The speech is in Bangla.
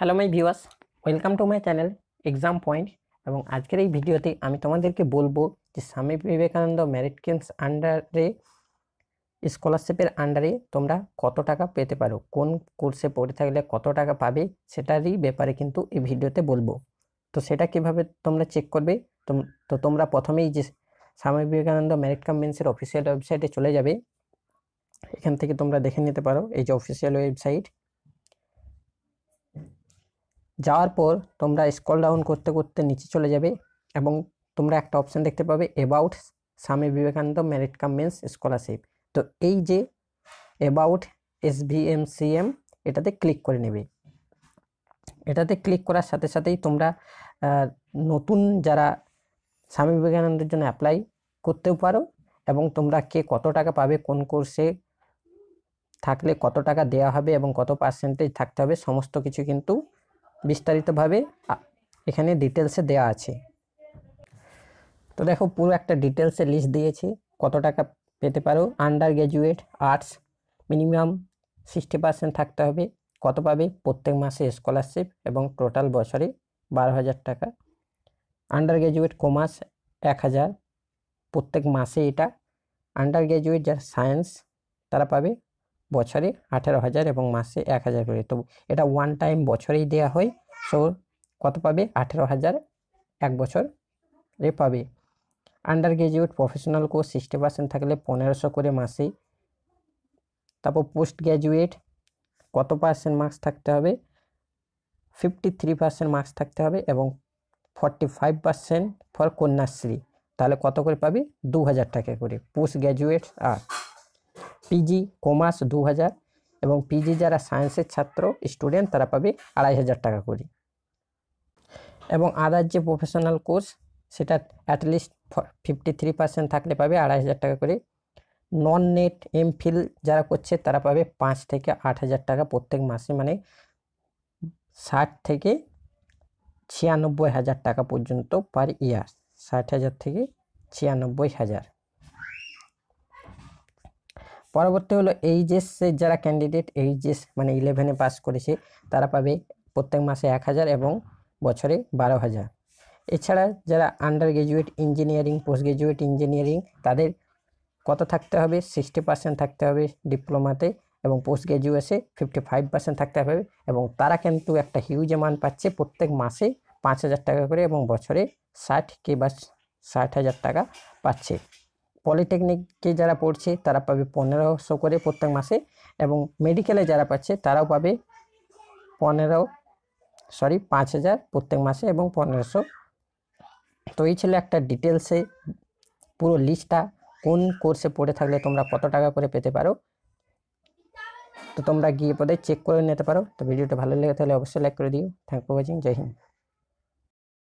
hello my viewers welcome to my channel exam point এবং আজকের এই ভিডিওতে আমি তোমাদেরকে বলবো যে স্বামী বিবেকানন্দ মেরিট কেন্স আন্ডারে স্কলারশিপের আন্ডারে তোমরা কত টাকা পেতে পারো কোন কোর্সে পড়ে থাকলে কত টাকা পাবে সেটারই ব্যাপারে কিন্তু এই ভিডিওতে বলবো তো সেটা কিভাবে তোমরা চেক করবে তো তোমরা প্রথমেই যে স্বামী বিবেকানন্দ মেরিট কমেন্সের অফিসিয়াল ওয়েবসাইটে চলে যাবে এখান থেকে তোমরা দেখে নিতে পারো এই যে অফিসিয়াল ওয়েবসাইট যাওয়ার পর তোমরা স্কল ডাউন করতে করতে নিচে চলে যাবে এবং তোমরা একটা অপশান দেখতে পাবে about Swami Vivekananda merit cum means scholarship তো এই যে অ্যাবাউট এস এম এটাতে ক্লিক করে নেবে এটাতে ক্লিক করার সাথে সাথেই তোমরা নতুন যারা স্বামী বিবেকানন্দের জন্য অ্যাপ্লাই করতেও পারো এবং তোমরা কে কত টাকা পাবে কোন কোর্সে থাকলে কত টাকা দেওয়া হবে এবং কত পার্সেন্টেজ থাকতে হবে সমস্ত কিছু কিন্তু বিস্তারিতভাবে এখানে ডিটেলসে দেয়া আছে তো দেখো পুরো একটা ডিটেলসে লিস্ট দিয়েছে কত টাকা পেতে পারো undergraduate arts minimum sixty percent থাকতে হবে কত পাবে প্রত্যেক মাসে স্কলারশিপ এবং টোটাল বছরে বারো হাজার টাকা আন্ডার গ্র্যাজুয়েট কমার্স এক হাজার প্রত্যেক মাসে এটা আন্ডার গ্র্যাজুয়েট যারা সায়েন্স তারা পাবে বছরে আঠেরো হাজার এবং মাসে এক হাজার করে তো এটা ওয়ান টাইম বছরেই দেয়া হয় সো কত পাবে আঠেরো হাজার এক বছর রে পাবে undergraduate professional course sixty percent থাকলে পনেরোশো করে মাসে তারপর পোস্ট গ্র্যাজুয়েট কত পার্সেন্ট মার্কস থাকতে হবে ফিফটি থ্রি পার্সেন্ট মার্কস থাকতে হবে এবং forty five percent for Kanyashree তাহলে কত করে পাবে দু হাজার টাকা করে পোস্ট গ্র্যাজুয়েট আর পিজি কমার্স দু হাজার এবং পিজি যারা সায়েন্সের ছাত্র স্টুডেন্ট তারা পাবে আড়াই হাজার টাকা করে এবং আদার যে প্রফেশনাল কোর্স সেটা অ্যাটলিস্ট ফিফটি থ্রি পার্সেন্ট থাকলে পাবে আড়াই হাজার টাকা করে নন নেট এম ফিল যারা করছে তারা পাবে পাঁচ থেকে আট হাজার টাকা প্রত্যেক মাসে মানে ষাট থেকে ছিয়ানব্বই হাজার টাকা পর্যন্ত পার ইয়ার ষাট হাজার থেকে ছিয়ানব্বই হাজার পরবর্তী হলো এইচএস যারা ক্যান্ডিডেট এইচএস মানে ইলেভেনে পাস করেছে তারা পাবে প্রত্যেক মাসে এক হাজার এবং বছরে বারো হাজার এছাড়া যারা under graduate engineering post graduate engineering তাদের কত থাকতে হবে সিক্সটি পার্সেন্ট থাকতে হবে ডিপ্লোমাতে এবং পোস্ট গ্রাজুয়েশে ফিফটি ফাইভ পার্সেন্ট থাকতে হবে এবং তারা কিন্তু একটা হিউজ অ্যামাউন্ট পাচ্ছে প্রত্যেক মাসে পাঁচ হাজার টাকা করে এবং বছরে ষাট কে বা ষাট হাজার টাকা পাচ্ছে পলিটেকনিকে যারা পড়ছে তারা পাবে পনেরোশো করে প্রত্যেক মাসে এবং মেডিকেলে যারা পাচ্ছে তারাও পাবে পনেরো সরি পাঁচ হাজার প্রত্যেক মাসে এবং পনেরোশো তো এই ছিল একটা ডিটেলসে পুরো লিস্টটা কোন কোর্সে পড়ে থাকলে তোমরা কত টাকা করে পেতে পারো তো তোমরা গিয়ে পদে চেক করে নিতে পারো তো ভিডিওটা ভালো লেগে থাকলে অবশ্যই লাইক করে দিও থ্যাংক ফর ওয়াচিং জয় হিন্দ